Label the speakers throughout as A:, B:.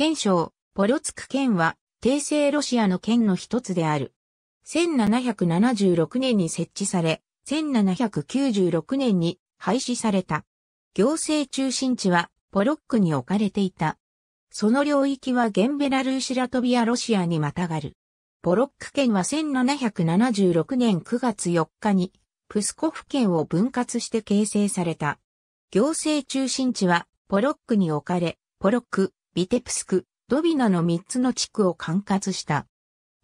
A: 県省、
B: ポロツク県は、帝政ロシアの県の一つである。1776年に設置され、1796年に廃止された。行政中心地はポロックに置かれていた。その領域はゲンベラルーシラトビアロシアにまたがる。ポロック県は1776年9月4日にプスコフ県を分割して形成された。行政中心地はポロックに置かれ、ポロック、ビテプスク、ドビナの3つの地区を管轄した。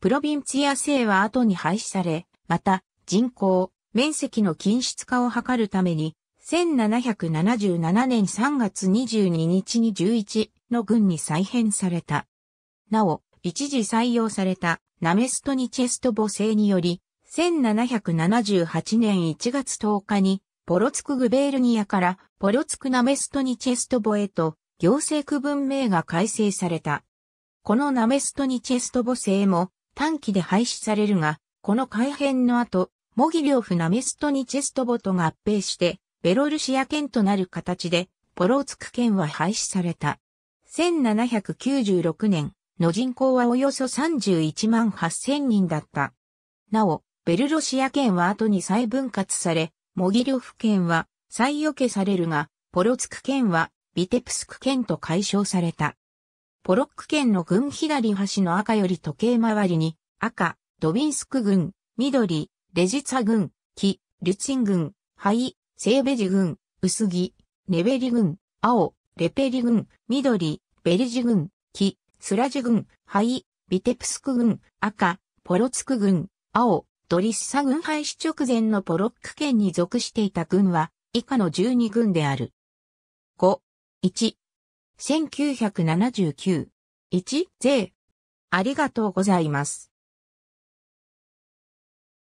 B: プロビンツィア制は後に廃止され、また人口、面積の均質化を図るために、1777年3月22日に11の軍に再編された。なお、一時採用されたナメストニチェスト母制により、1778年1月10日に、ポロツクグベールニアからポロツクナメストニチェストボへと行政区分名が改正された。このナメストニチェストボ制も短期で廃止されるが、この改変の後、モギリョフナメストニチェストボと合併して、ベロルシア県となる形で、ポローツク県は廃止された。1796年の人口はおよそ31万8000人だった。なお、ベルロシア県は後に再分割され、モギリョフ県は再予計されるが、ポロツク県はビテプスク県と解消された。ポロック県の軍左端の赤より時計回りに、赤、ドビンスク軍、緑、レジツァ軍、木、リュツィン軍、灰、セーベジ軍、薄木、ネベリ軍、青、レペリ軍、緑、ベリジ軍、木、スラジ軍、灰、ビテプスク軍、赤、ポロツク軍、青、ドリッサ軍廃止直前のポロック県に属していた軍は、以下の12軍である。5、1、1979、
A: 1、税。ありがとうございます。